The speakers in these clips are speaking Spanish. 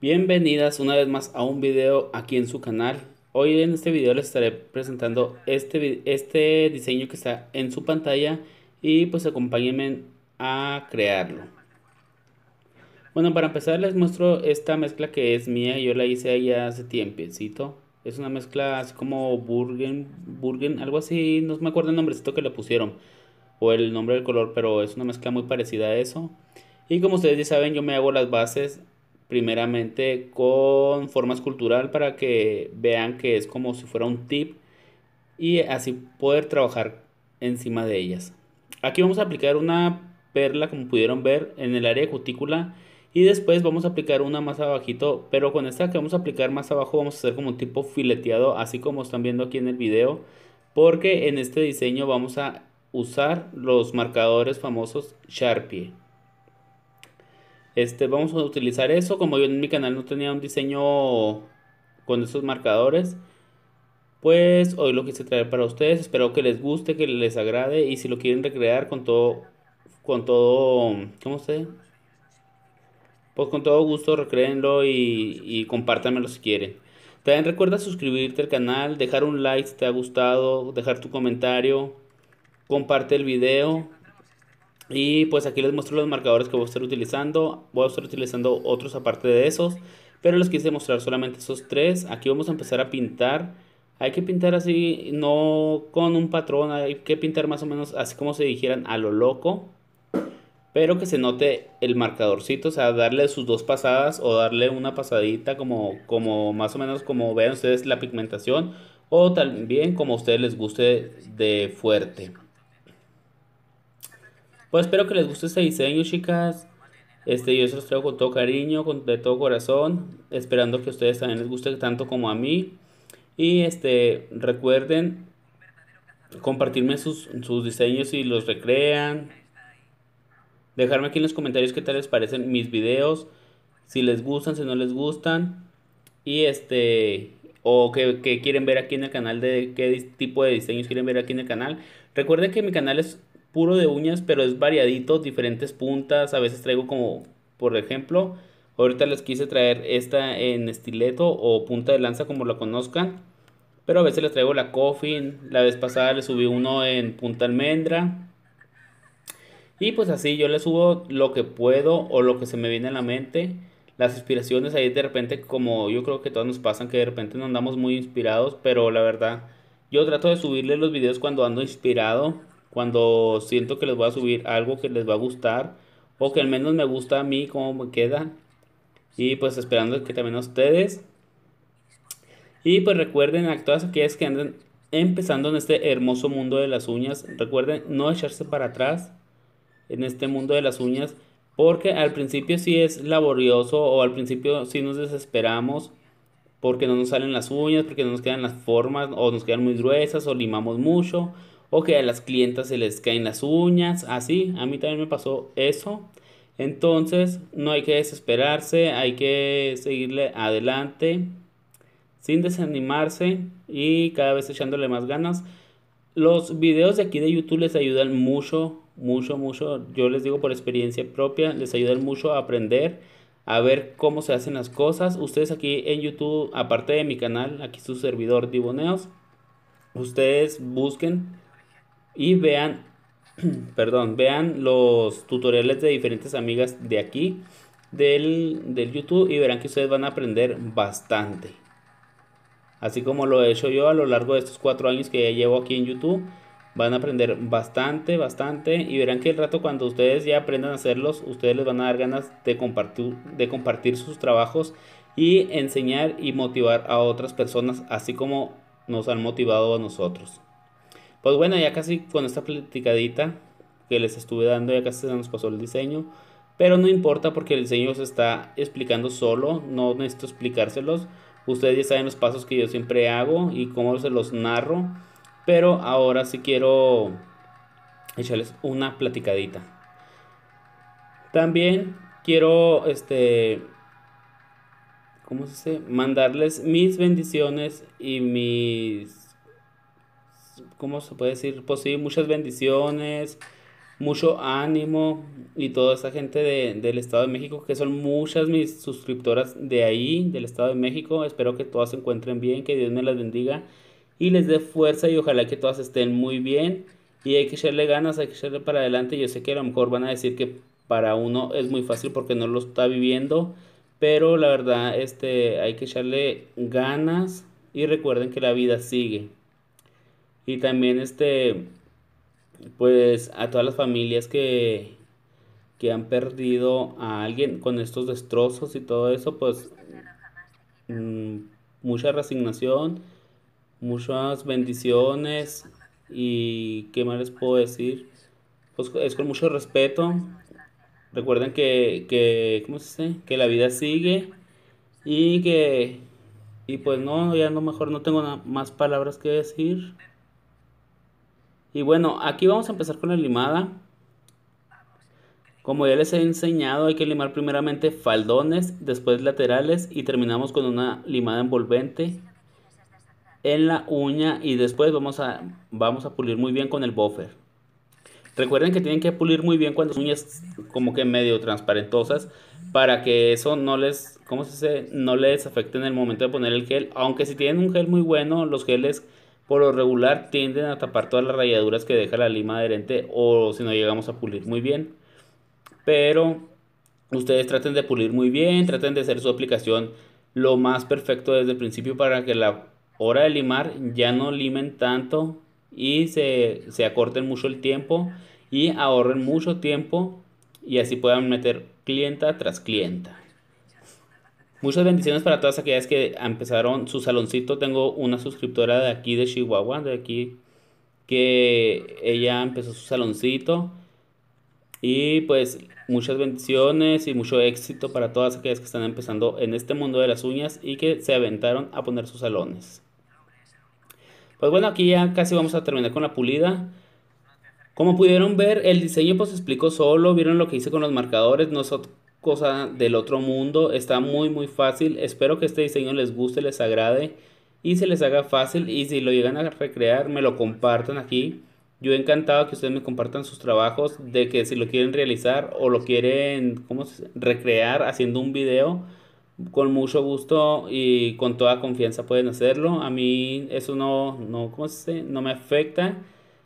Bienvenidas una vez más a un video aquí en su canal. Hoy en este video les estaré presentando este, este diseño que está en su pantalla y pues acompáñenme a crearlo. Bueno, para empezar les muestro esta mezcla que es mía, yo la hice ahí hace tiempecito. Es una mezcla así como Burgen, Burgen, algo así, no me acuerdo el nombrecito que le pusieron o el nombre del color, pero es una mezcla muy parecida a eso. Y como ustedes ya saben, yo me hago las bases primeramente con forma escultural para que vean que es como si fuera un tip y así poder trabajar encima de ellas. Aquí vamos a aplicar una perla como pudieron ver en el área de cutícula y después vamos a aplicar una más abajito, pero con esta que vamos a aplicar más abajo vamos a hacer como un tipo fileteado, así como están viendo aquí en el video, porque en este diseño vamos a usar los marcadores famosos Sharpie. Este, vamos a utilizar eso. Como yo en mi canal no tenía un diseño con esos marcadores, pues hoy lo quise traer para ustedes. Espero que les guste, que les agrade. Y si lo quieren recrear con todo, con todo, ¿cómo se Pues con todo gusto, recréenlo y, y compártanmelo si quieren. También recuerda suscribirte al canal, dejar un like si te ha gustado, dejar tu comentario, comparte el video y pues aquí les muestro los marcadores que voy a estar utilizando. Voy a estar utilizando otros aparte de esos. Pero les quise mostrar solamente esos tres. Aquí vamos a empezar a pintar. Hay que pintar así, no con un patrón. Hay que pintar más o menos así como se dijeran a lo loco. Pero que se note el marcadorcito. O sea, darle sus dos pasadas o darle una pasadita como, como más o menos como vean ustedes la pigmentación. O también como a ustedes les guste de fuerte. Pues espero que les guste este diseño, chicas. Este, yo se los traigo con todo cariño, con, de todo corazón, esperando que a ustedes también les guste tanto como a mí. Y este, recuerden compartirme sus, diseños si los recrean. Dejarme aquí en los comentarios qué tal les parecen mis videos, si les gustan, si no les gustan. Y este, o que, que, quieren ver aquí en el canal, de qué tipo de diseños quieren ver aquí en el canal. Recuerden que mi canal es puro de uñas, pero es variadito, diferentes puntas. A veces traigo como, por ejemplo, ahorita les quise traer esta en estileto o punta de lanza como la conozcan. Pero a veces les traigo la coffin. La vez pasada le subí uno en punta almendra. Y pues así yo le subo lo que puedo o lo que se me viene a la mente. Las inspiraciones ahí de repente, como yo creo que todas nos pasan, que de repente no andamos muy inspirados, pero la verdad, yo trato de subirle los videos cuando ando inspirado cuando siento que les voy a subir algo que les va a gustar o que al menos me gusta a mí cómo me queda. Y pues esperando que también a ustedes. Y pues recuerden a todas aquellas que anden empezando en este hermoso mundo de las uñas, recuerden no echarse para atrás en este mundo de las uñas, porque al principio sí es laborioso o al principio sí nos desesperamos porque no nos salen las uñas, porque no nos quedan las formas o nos quedan muy gruesas o limamos mucho o que a las clientas se les caen las uñas, así, a mí también me pasó eso. Entonces, no hay que desesperarse, hay que seguirle adelante sin desanimarse y cada vez echándole más ganas. Los videos de aquí de YouTube les ayudan mucho, mucho, mucho. Yo les digo por experiencia propia, les ayudan mucho a aprender, a ver cómo se hacen las cosas. Ustedes aquí en YouTube, aparte de mi canal, aquí su servidor Diboneos, ustedes busquen y vean, perdón, vean los tutoriales de diferentes amigas de aquí del, del YouTube y verán que ustedes van a aprender bastante. Así como lo he hecho yo a lo largo de estos cuatro años que ya llevo aquí en YouTube van a aprender bastante, bastante y verán que el rato cuando ustedes ya aprendan a hacerlos, ustedes les van a dar ganas de compartir, de compartir sus trabajos y enseñar y motivar a otras personas, así como nos han motivado a nosotros. Pues bueno, ya casi con esta platicadita que les estuve dando, ya casi se nos pasó el diseño. Pero no importa porque el diseño se está explicando solo, no necesito explicárselos. Ustedes ya saben los pasos que yo siempre hago y cómo se los narro. Pero ahora sí quiero echarles una platicadita. También quiero, este, ¿cómo se dice? Mandarles mis bendiciones y mis ¿cómo se puede decir? Pues sí, muchas bendiciones, mucho ánimo y toda esa gente del Estado de México, que son muchas mis suscriptoras de ahí, del Estado de México. Espero que todas se encuentren bien, que Dios me las bendiga y les dé fuerza y ojalá que todas estén muy bien. Y hay que echarle ganas, hay que echarle para adelante. Yo sé que a lo mejor van a decir que para uno es muy fácil porque no lo está viviendo, pero la verdad este, hay que echarle ganas y recuerden que la vida sigue. Y también este, pues a todas las familias que, han perdido a alguien con estos destrozos y todo eso, pues mm, mucha resignación, muchas bendiciones y qué más les puedo decir. Pues es con mucho respeto. Recuerden que, que ¿cómo se Que la vida sigue y que, y pues no, ya no mejor no tengo más palabras que decir. Y bueno, aquí vamos a empezar con la limada. Como ya les he enseñado, hay que limar primeramente faldones, después laterales y terminamos con una limada envolvente en la uña y después vamos a, vamos a pulir muy bien con el buffer. Recuerden que tienen que pulir muy bien cuando las uñas como que medio transparentosas para que eso no les, ¿cómo se dice? No les afecte en el momento de poner el gel. Aunque si tienen un gel muy bueno, los geles por lo regular tienden a tapar todas las rayaduras que deja la lima adherente o si no llegamos a pulir muy bien. Pero ustedes traten de pulir muy bien, traten de hacer su aplicación lo más perfecto desde el principio para que la hora de limar ya no limen tanto y se, se acorten mucho el tiempo y ahorren mucho tiempo y así puedan meter clienta tras clienta. Muchas bendiciones para todas aquellas que empezaron su saloncito. Tengo una suscriptora de aquí de Chihuahua, de aquí, que ella empezó su saloncito. Y pues muchas bendiciones y mucho éxito para todas aquellas que están empezando en este mundo de las uñas y que se aventaron a poner sus salones. Pues bueno, aquí ya casi vamos a terminar con la pulida. Como pudieron ver, el diseño pues explicó solo, vieron lo que hice con los marcadores, no, cosa del otro mundo, está muy muy fácil, espero que este diseño les guste, les agrade y se les haga fácil y si lo llegan a recrear me lo compartan aquí. Yo he encantado que ustedes me compartan sus trabajos, de que si lo quieren realizar o lo quieren ¿cómo recrear haciendo un video, con mucho gusto y con toda confianza pueden hacerlo. A mí eso no, no, no me afecta.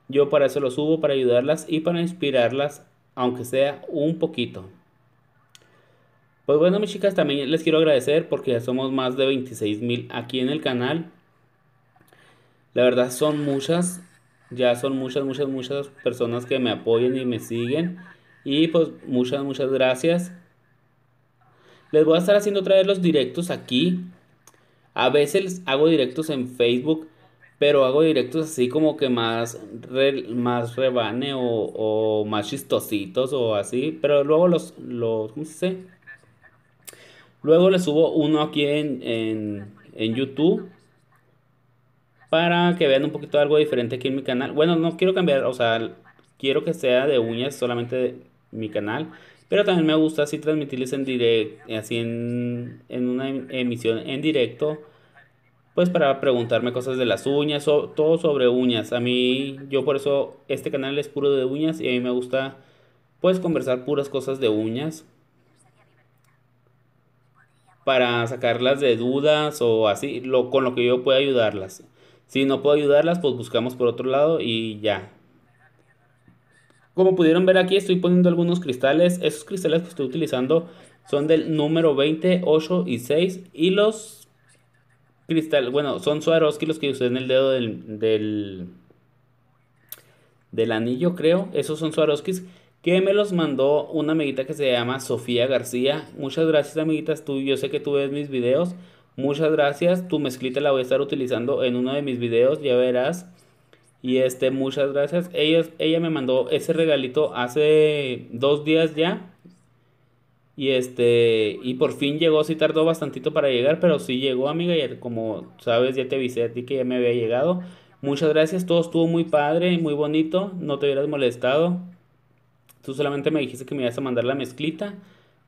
Yo para eso lo subo, para ayudarlas y para inspirarlas, aunque sea un poquito. Pues bueno, mis chicas, también les quiero agradecer porque ya somos más de 26 mil aquí en el canal. La verdad son muchas, ya son muchas, muchas, muchas personas que me apoyan y me siguen. Y pues muchas, muchas gracias. Les voy a estar haciendo otra vez los directos aquí. A veces hago directos en Facebook, pero hago directos así como que más, más rebane o, más chistositos o así. Pero luego los, los ¿cómo se dice? Luego les subo uno aquí en, YouTube para que vean un poquito algo diferente aquí en mi canal. Bueno, no quiero cambiar, o sea, quiero que sea de uñas solamente mi canal. Pero también me gusta así transmitirles en directo, así en, una emisión en directo, pues para preguntarme cosas de las uñas, todo sobre uñas. A mí, yo por eso este canal es puro de uñas y a mí me gusta pues conversar puras cosas de uñas para sacarlas de dudas o así, lo, con lo que yo pueda ayudarlas. Si no puedo ayudarlas, pues buscamos por otro lado y ya. Como pudieron ver aquí, estoy poniendo algunos cristales. Esos cristales que estoy utilizando son del número 20, 8 y 6. Y los cristales, bueno, son Swarovski los que usé en el dedo del, del, del anillo, creo. Esos son Swarovskis que me los mandó una amiguita que se llama Sofía García. Muchas gracias amiguitas, tú, yo sé que tú ves mis videos. Muchas gracias, tu mezclita la voy a estar utilizando en uno de mis videos, ya verás. Y este, muchas gracias. Ella, ella me mandó ese regalito hace dos días ya. Y este, y por fin llegó, sí tardó bastantito para llegar, pero sí llegó amiga, y como sabes ya te avisé a ti que ya me había llegado. Muchas gracias, todo estuvo muy padre, y muy bonito, no te hubieras molestado. Tú solamente me dijiste que me ibas a mandar la mezclita,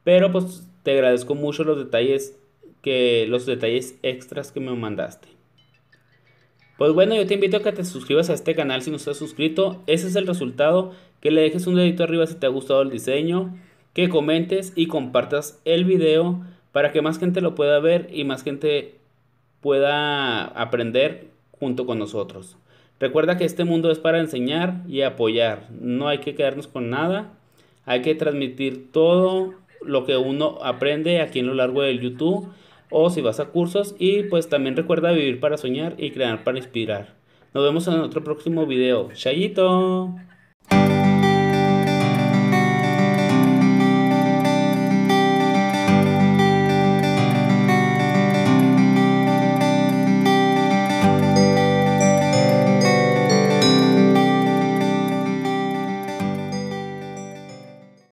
pero pues te agradezco mucho los detalles que los detalles extras que me mandaste. Pues bueno, yo te invito a que te suscribas a este canal si no estás suscrito. Ese es el resultado. Que le dejes un dedito arriba si te ha gustado el diseño. Que comentes y compartas el video para que más gente lo pueda ver y más gente pueda aprender junto con nosotros. Recuerda que este mundo es para enseñar y apoyar. No hay que quedarnos con nada. Hay que transmitir todo lo que uno aprende aquí en lo largo del YouTube o si vas a cursos. Y pues también recuerda vivir para soñar y crear para inspirar. Nos vemos en otro próximo video. Chayito.